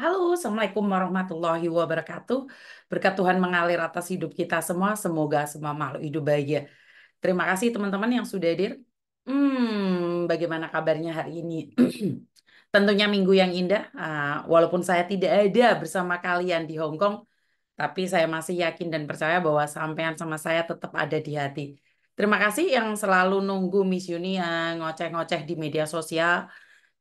Halo, Assalamualaikum warahmatullahi wabarakatuh. Berkat Tuhan mengalir atas hidup kita semua. Semoga semua makhluk hidup bahagia. Terima kasih teman-teman yang sudah hadir. Hmm, bagaimana kabarnya hari ini? Tentunya minggu yang indah. Ah, walaupun saya tidak ada bersama kalian di Hong Kong, tapi saya masih yakin dan percaya bahwa sampean sama saya tetap ada di hati. Terima kasih yang selalu nunggu Miss Yuni yang ngoceh-ngoceh di media sosial.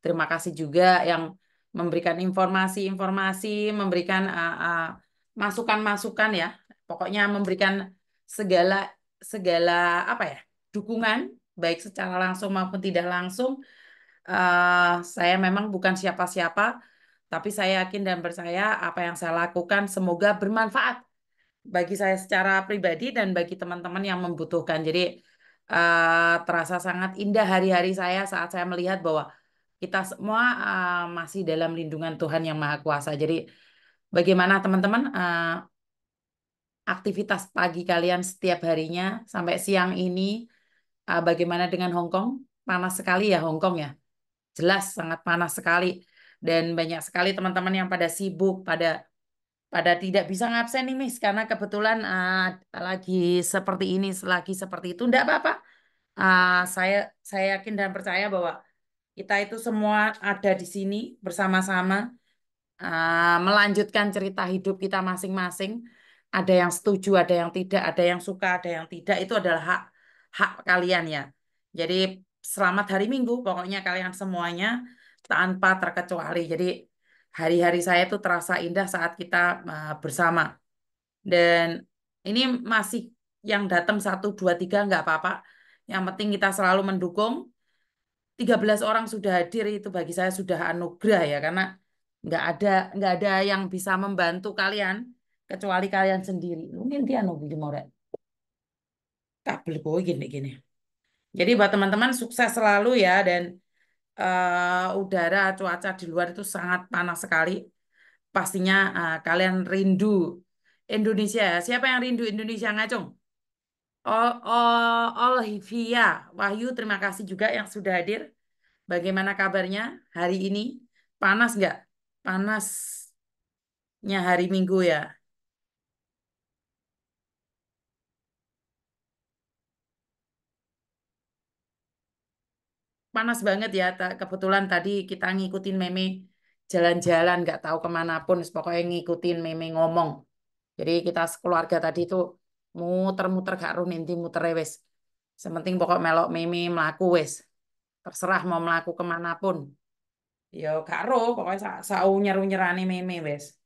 Terima kasih juga yang memberikan informasi-informasi, memberikan eh, eh, masukan-masukan uh, uh, ya. Pokoknya memberikan segala segala apa ya? dukungan baik secara langsung maupun tidak langsung. Uh, saya memang bukan siapa-siapa, tapi saya yakin dan percaya apa yang saya lakukan semoga bermanfaat bagi saya secara pribadi dan bagi teman-teman yang membutuhkan. Jadi uh, terasa sangat indah hari-hari saya saat saya melihat bahwa kita semua uh, masih dalam lindungan Tuhan yang Maha Kuasa. Jadi bagaimana teman-teman uh, aktivitas pagi kalian setiap harinya sampai siang ini uh, bagaimana dengan Hong Kong? Panas sekali ya Hong Kong ya. Jelas sangat panas sekali dan banyak sekali teman-teman yang pada sibuk, pada pada tidak bisa ngabsen nih Miss karena kebetulan uh, lagi seperti ini, lagi seperti itu. tidak apa-apa. Uh, saya saya yakin dan percaya bahwa kita itu semua ada di sini bersama-sama uh, melanjutkan cerita hidup kita masing-masing. Ada yang setuju, ada yang tidak, ada yang suka, ada yang tidak. Itu adalah hak hak kalian ya. Jadi selamat hari Minggu pokoknya kalian semuanya tanpa terkecuali. Jadi hari-hari saya itu terasa indah saat kita uh, bersama. Dan ini masih yang datang satu dua tiga nggak apa-apa. Yang penting kita selalu mendukung 13 orang sudah hadir itu bagi saya sudah anugerah ya karena nggak ada nggak ada yang bisa membantu kalian kecuali kalian sendiri. Mungkin dia nunggu tak Kabel gue gini gini. Jadi buat teman-teman sukses selalu ya dan uh, udara cuaca di luar itu sangat panas sekali. Pastinya uh, kalian rindu Indonesia. Ya. Siapa yang rindu Indonesia ngacung? Oh, oh, Olivia Wahyu, terima kasih juga yang sudah hadir. Bagaimana kabarnya hari ini? Panas nggak? Panasnya hari Minggu ya. Panas banget ya. Kebetulan tadi kita ngikutin meme jalan-jalan nggak tahu kemana pun. Pokoknya ngikutin meme ngomong. Jadi kita sekeluarga tadi itu muter-muter gak run muter wes. Sementing pokok melok meme melaku wes terserah mau melaku kemanapun ya gak roh pokoknya sa sau nyeru nyerani meme wes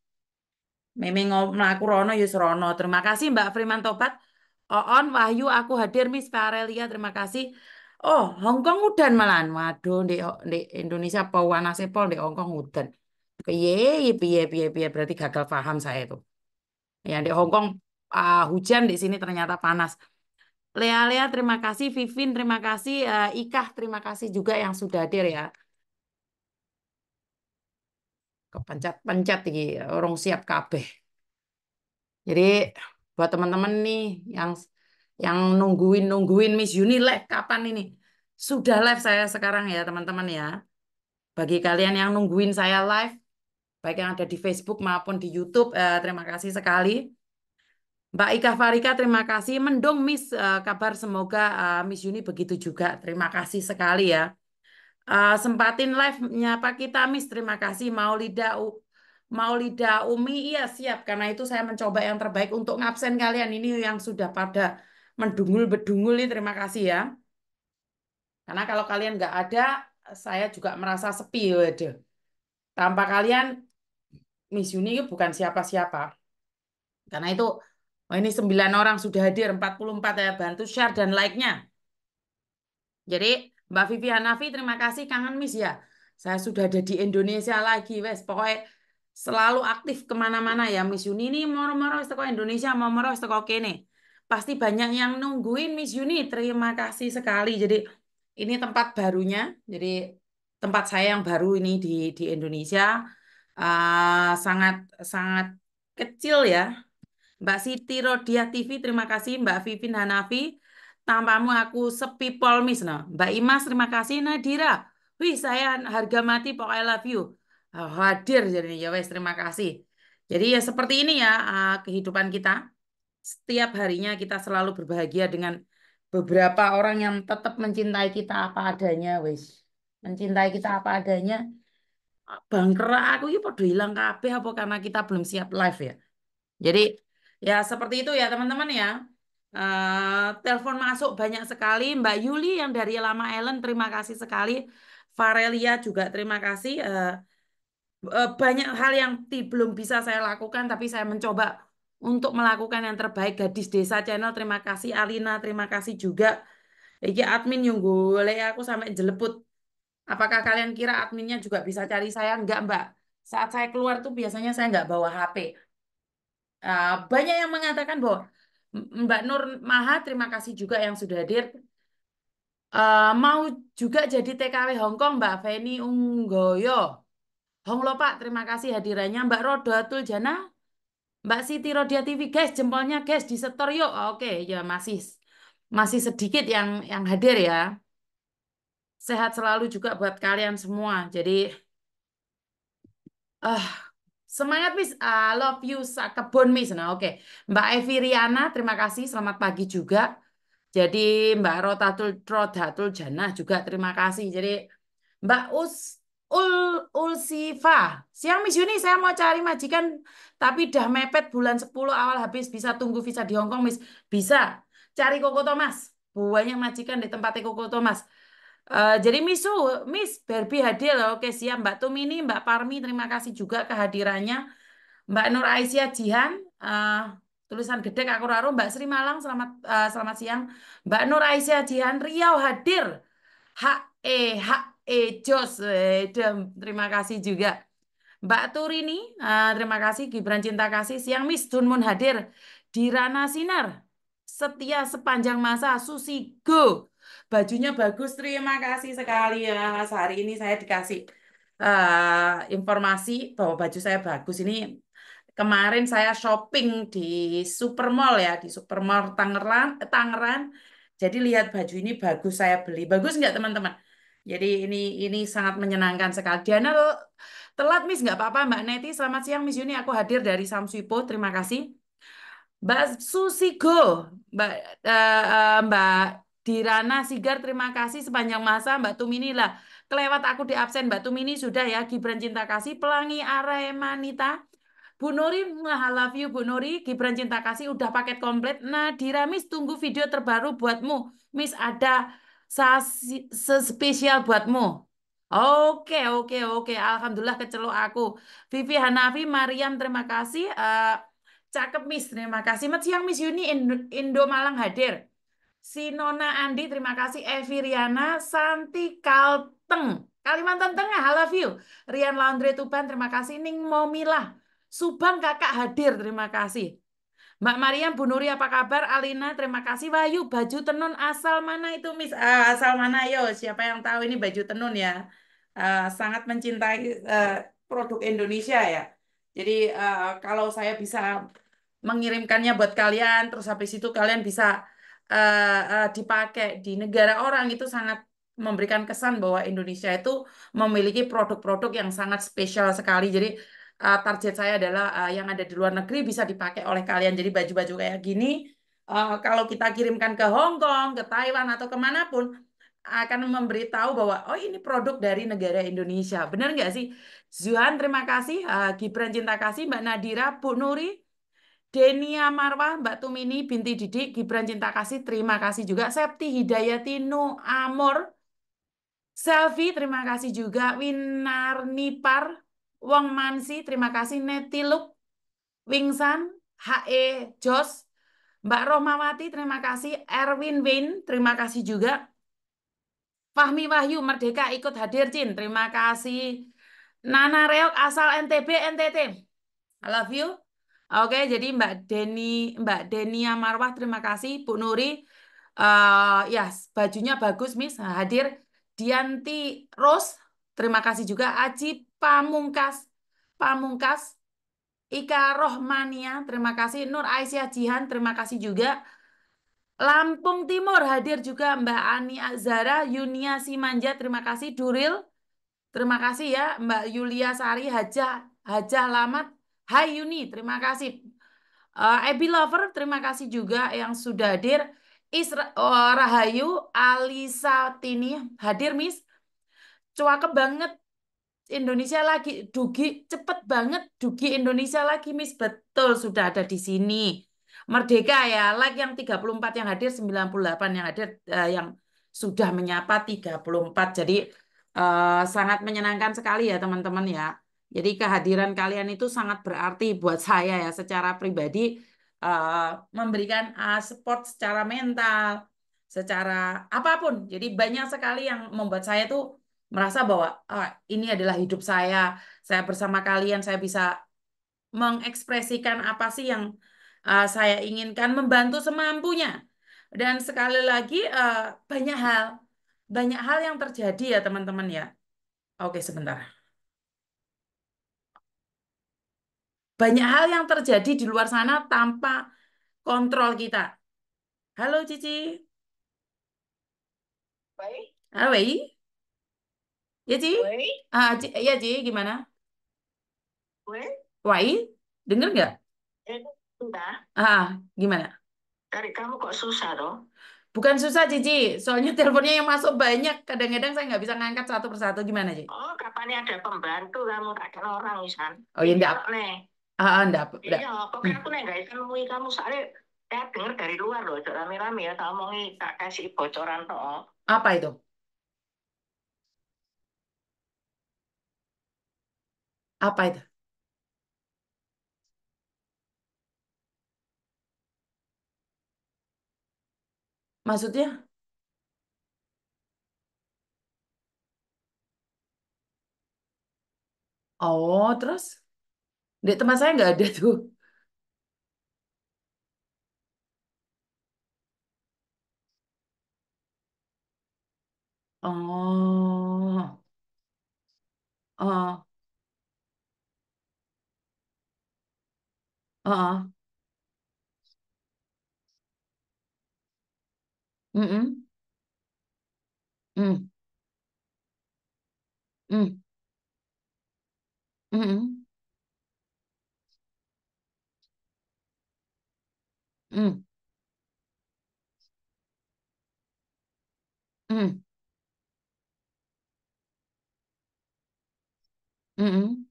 meme ngom melaku rono Yus Rono. terima kasih Mbak Freeman Tobat Oon Wahyu aku hadir Miss Parelia terima kasih oh Hongkong udan malan waduh di, di Indonesia pewana sepol di Hongkong udan piye piye piye piye berarti gagal paham saya itu ya di Hongkong uh, ah, hujan di sini ternyata panas Lea Lea terima kasih, Vivin terima kasih, uh, Ikah terima kasih juga yang sudah hadir ya. Kepencet-pencet iki orang siap kabeh. Jadi buat teman-teman nih yang yang nungguin-nungguin Miss Uni live kapan ini? Sudah live saya sekarang ya teman-teman ya. Bagi kalian yang nungguin saya live, baik yang ada di Facebook maupun di YouTube, eh, terima kasih sekali. Mbak Ika Farika, terima kasih. Mendung, Miss, uh, kabar semoga uh, Miss Yuni begitu juga. Terima kasih sekali ya. Uh, sempatin live nya Pak kita, Miss. Terima kasih. Maulida, U Maulida Umi, iya siap. Karena itu saya mencoba yang terbaik untuk ngabsen kalian. Ini yang sudah pada mendungul-bedungul nih. Terima kasih ya. Karena kalau kalian nggak ada, saya juga merasa sepi. Waduh. Tanpa kalian, Miss Yuni bukan siapa-siapa. Karena itu Oh, ini 9 orang sudah hadir, 44 ya. Bantu share dan like-nya. Jadi, Mbak Vivi Hanafi, terima kasih. Kangen Miss ya. Saya sudah ada di Indonesia lagi. Wes, pokoknya selalu aktif kemana-mana ya. Miss Yuni ini moro-moro istokok Indonesia, moro-moro istokok kene. Pasti banyak yang nungguin Miss Yuni. Terima kasih sekali. Jadi, ini tempat barunya. Jadi, tempat saya yang baru ini di, di Indonesia. sangat ah, sangat sangat kecil ya Mbak Siti rodia TV, terima kasih. Mbak Vivin Hanafi, tampamu aku sepi polmis. No. Mbak Imas, terima kasih. Nadira, wih saya harga mati pokoknya I love you. Oh, hadir jadi ya wes terima kasih. Jadi ya seperti ini ya uh, kehidupan kita. Setiap harinya kita selalu berbahagia dengan beberapa orang yang tetap mencintai kita apa adanya wes mencintai kita apa adanya bangkera aku ini ya pada hilang kabeh apa karena kita belum siap live ya jadi Ya, seperti itu ya teman-teman ya. Uh, telepon masuk banyak sekali. Mbak Yuli yang dari Lama Ellen, terima kasih sekali. Varelia juga terima kasih. Uh, uh, banyak hal yang belum bisa saya lakukan, tapi saya mencoba untuk melakukan yang terbaik. Gadis Desa Channel, terima kasih. Alina, terima kasih juga. Iki admin yang boleh aku sampai jeleput. Apakah kalian kira adminnya juga bisa cari saya? Enggak, Mbak. Saat saya keluar tuh biasanya saya enggak bawa HP Ah, banyak yang mengatakan bahwa Mbak Nur Maha, terima kasih juga yang sudah hadir. Uh, mau juga jadi TKW Hongkong Mbak Feni Unggoyo. Hong Pak, terima kasih hadirannya. Mbak roda tuljana Mbak Siti Rodia TV, guys, jempolnya guys di setor yuk. Oke, okay. ya masih masih sedikit yang yang hadir ya. Sehat selalu juga buat kalian semua. Jadi, ah. Uh, Semangat Miss, I love you kebun Miss. Nah, oke. Okay. Mbak Evi Riana, terima kasih, selamat pagi juga. Jadi Mbak Rotatul Trotatul, Jannah juga terima kasih. Jadi Mbak Us Ul Ulsifa, siang Miss Yuni saya mau cari majikan tapi dah mepet bulan 10 awal habis bisa tunggu visa di Hongkong Miss. Bisa. Cari Koko Thomas. Banyak majikan di tempatnya Koko Thomas. Eh, jadi Miss, Miss Barbie hadir loh. Oke siap Mbak Tumini, Mbak Parmi, terima kasih juga kehadirannya. Mbak Nur Aisyah Jihan, eh, tulisan gede aku raro. Mbak Sri Malang, selamat uh, selamat siang. Mbak Nur Aisyah Jihan, Riau hadir. H E, H E, Jos. terima kasih juga. Mbak Turini, eh, terima kasih. Gibran Cinta Kasih, siang Miss Dunmun hadir. Dirana Sinar, setia sepanjang masa, Susi Go bajunya bagus terima kasih sekali ya hari ini saya dikasih uh, informasi bahwa baju saya bagus ini kemarin saya shopping di supermall ya di supermall Tangerang eh, Tangerang jadi lihat baju ini bagus saya beli bagus nggak teman-teman jadi ini ini sangat menyenangkan sekali Diana telat Miss nggak apa-apa Mbak Neti selamat siang Miss Yuni aku hadir dari Samsuipo terima kasih Mbak Susi Mbak uh, Mbak Dirana Sigar terima kasih sepanjang masa Mbak Tumini lah. Kelewat aku di absen Mbak Tumini sudah ya Gibran Cinta Kasih Pelangi Aremanita. Bu Nuri, I love you Bu Nuri. Gibran Cinta Kasih udah paket komplit. Nah, Diramis tunggu video terbaru buatmu. Miss ada sespesial buatmu. Oke, oke, oke. Alhamdulillah kecelok aku. Vivi Hanafi, Mariam, terima kasih. Uh, cakep Miss, terima kasih. Mas siang Miss Yuni Indo, Indo Malang hadir. Sinona Andi, terima kasih. Evi Riana, Santi Kalteng. Kalimantan Tengah, I love Rian Laundry Tuban, terima kasih. Ning Momilah, Subang kakak hadir, terima kasih. Mbak Mariam Bunuri apa kabar? Alina terima kasih. Wahyu baju tenun asal mana itu Miss? Uh, asal mana yo? Siapa yang tahu ini baju tenun ya? Uh, sangat mencintai uh, produk Indonesia ya. Jadi uh, kalau saya bisa mengirimkannya buat kalian, terus habis itu kalian bisa uh, uh, dipakai di negara orang itu sangat memberikan kesan bahwa Indonesia itu memiliki produk-produk yang sangat spesial sekali. Jadi uh, target saya adalah uh, yang ada di luar negeri bisa dipakai oleh kalian. Jadi baju-baju kayak gini, uh, kalau kita kirimkan ke Hong Kong, ke Taiwan atau kemanapun akan memberitahu bahwa oh ini produk dari negara Indonesia. Benar nggak sih? Zuhan terima kasih, uh, Gibran cinta kasih, Mbak Nadira, Bu Nuri, Denia Marwah, Mbak Tumini, Binti Didik, Gibran Cinta Kasih, terima kasih juga. Septi Hidayati, Nu Amor, Selvi, terima kasih juga. Winar Nipar, Wong Mansi, terima kasih. Netiluk, Wingsan, HE Jos, Mbak Romawati, terima kasih. Erwin Win, terima kasih juga. Fahmi Wahyu, Merdeka ikut hadir, Cin. Terima kasih. Nana Reok, asal NTB, NTT. I love you. Oke, jadi Mbak Deni, Mbak Denia Marwah, terima kasih. Bu Nuri, uh, ya bajunya bagus, Miss. Nah, hadir Dianti Ros, terima kasih juga. Aji Pamungkas, Pamungkas, Ika Rohmania, terima kasih. Nur Aisyah Jihan, terima kasih juga. Lampung Timur hadir juga Mbak Ani Azara, Yunia Simanja, terima kasih. Duril, terima kasih ya. Mbak Yulia Sari, Haja, Haja, Lamat, Hai Yuni, terima kasih. Uh, Abby Lover, terima kasih juga yang sudah hadir. Isra oh, Rahayu, Alisa Tini, hadir Miss. Cuake banget Indonesia lagi, Dugi cepet banget Dugi Indonesia lagi Miss. Betul, sudah ada di sini. Merdeka ya, like yang 34 yang hadir, 98 yang hadir, uh, yang sudah menyapa 34. Jadi uh, sangat menyenangkan sekali ya teman-teman ya. Jadi kehadiran kalian itu sangat berarti buat saya ya secara pribadi uh, memberikan uh, support secara mental, secara apapun. Jadi banyak sekali yang membuat saya tuh merasa bahwa oh, ini adalah hidup saya, saya bersama kalian, saya bisa mengekspresikan apa sih yang uh, saya inginkan, membantu semampunya. Dan sekali lagi uh, banyak hal, banyak hal yang terjadi ya teman-teman ya. Oke sebentar. Banyak hal yang terjadi di luar sana tanpa kontrol kita. Halo Cici. Baik. Ah, Halo, Wei. Ya, Ci? Wei. Ah, Ci, ya, Ci, gimana? Wei. Wei, dengar nggak? Eh, enggak. Ah, gimana? Dari kamu kok susah, dong? Bukan susah, Cici. Soalnya teleponnya yang masuk banyak. Kadang-kadang saya nggak bisa ngangkat satu persatu. Gimana, Ci? Oh, kapan ada pembantu kamu? Tak ada orang, Isan. Oh, iya, enggak. Ah, enggak, ah, enggak. Iya, pokoknya aku nih guys, nemui kamu soalnya saya dengar dari luar loh, cok rame-rame ya, tak mau tak kasih bocoran toh. Apa itu? Apa itu? Maksudnya? Oh, terus? Dek teman saya nggak ada tuh. Oh, oh, oh, oh, hmm hmm hmm Mm. Mm. Mm.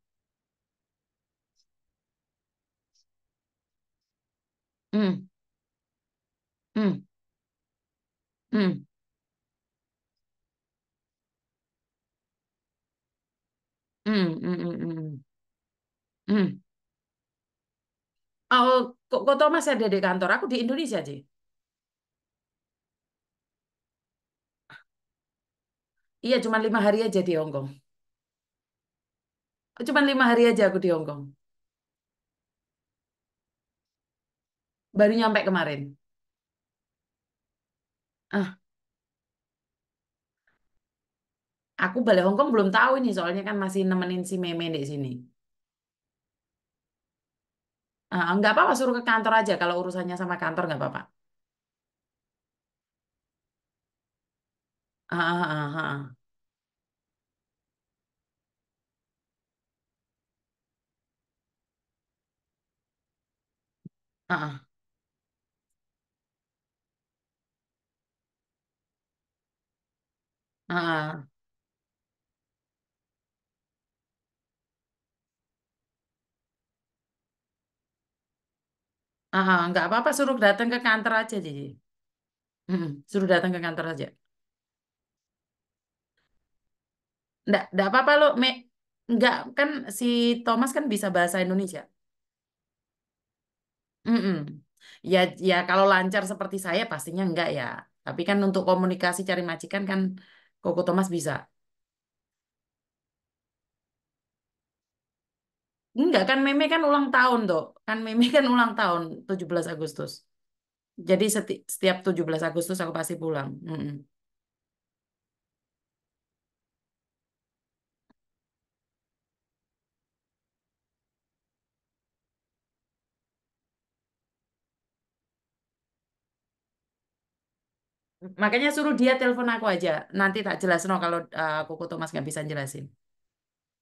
Mm. Mm. Mm. Mm. Mm. Mm. Mm. Mm. Oh, Kok tau masih ada di kantor? Aku di Indonesia, Ji. Iya, cuma lima hari aja di Hong Kong. Cuma lima hari aja aku di Hong Kong. Baru nyampe kemarin. Ah, aku balik Hong Kong belum tahu ini soalnya kan masih nemenin si Meme di sini. Uh, nggak apa-apa suruh ke kantor aja kalau urusannya sama kantor nggak apa-apa. ah ah ah, ah, ah. Ah, nggak apa-apa suruh datang ke kantor aja, Cici. Hmm, suruh datang ke kantor aja. Nggak, nggak apa-apa lo, Me. Nggak, kan si Thomas kan bisa bahasa Indonesia. hmm Ya, ya kalau lancar seperti saya pastinya nggak ya. Tapi kan untuk komunikasi cari majikan kan Koko Thomas bisa. Enggak kan meme kan ulang tahun tuh. Kan meme kan ulang tahun 17 Agustus. Jadi seti setiap 17 Agustus aku pasti pulang. Mm -mm. Makanya suruh dia telepon aku aja. Nanti tak jelas no, kalau uh, eh, Koko Thomas nggak bisa jelasin.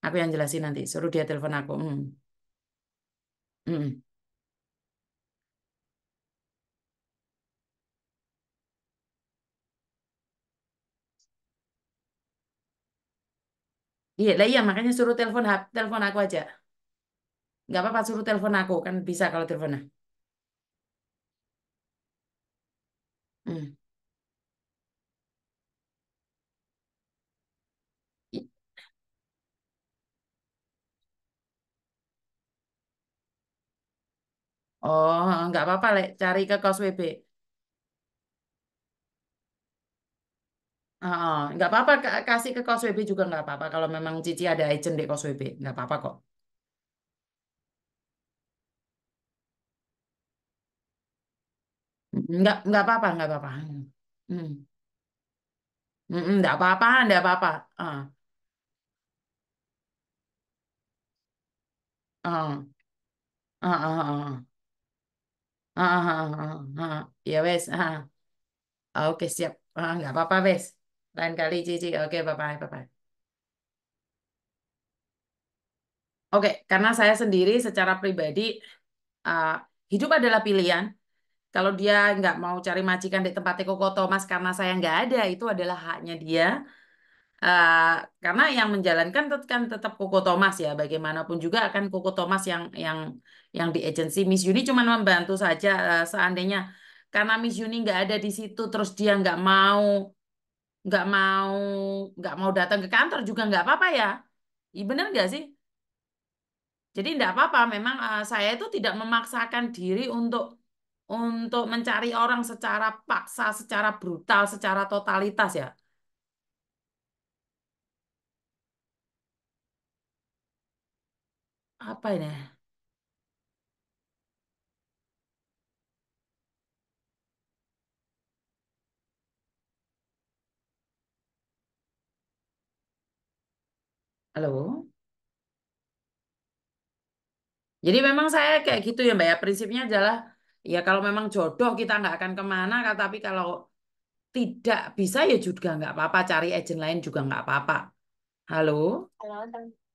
Aku yang jelasin nanti. Suruh dia telepon aku. Hmm. Hmm. Iya, lah iya makanya suruh telepon telepon aku aja. Gak apa-apa suruh telepon aku kan bisa kalau teleponnya. Hmm. Oh, enggak apa-apa, Lek. Cari ke Kaos WB. Oh, nggak apa-apa, kasih ke Kaos WB juga enggak apa-apa. Kalau memang Cici ada agent di Kaos WB, nggak apa-apa kok. Enggak, enggak apa-apa, enggak apa-apa. Hmm. Mm-mm, nggak apa-apa, enggak apa-apa. Oh. ah, ah, ah, ah. Ya ah, Ya wes, ah Oke, siap. Ah, nggak apa-apa wes. Lain kali Cici. Oke, bye-bye, bye-bye. Oke, karena saya sendiri secara pribadi uh, hidup adalah pilihan. Kalau dia nggak mau cari majikan di tempat Eko Koto Mas karena saya nggak ada, itu adalah haknya dia. Uh, karena yang menjalankan kan tetap Koko Thomas ya, bagaimanapun juga akan Koko Thomas yang yang yang di agensi Miss Yuni cuma membantu saja uh, seandainya karena Miss Yuni nggak ada di situ terus dia nggak mau nggak mau nggak mau datang ke kantor juga nggak apa-apa ya, iya bener nggak sih? Jadi tidak apa-apa. Memang uh, saya itu tidak memaksakan diri untuk untuk mencari orang secara paksa, secara brutal, secara totalitas ya apa ini? Halo. Jadi memang saya kayak gitu ya Mbak ya prinsipnya adalah ya kalau memang jodoh kita nggak akan kemana tapi kalau tidak bisa ya juga nggak apa-apa cari agent lain juga nggak apa-apa. Halo. Halo,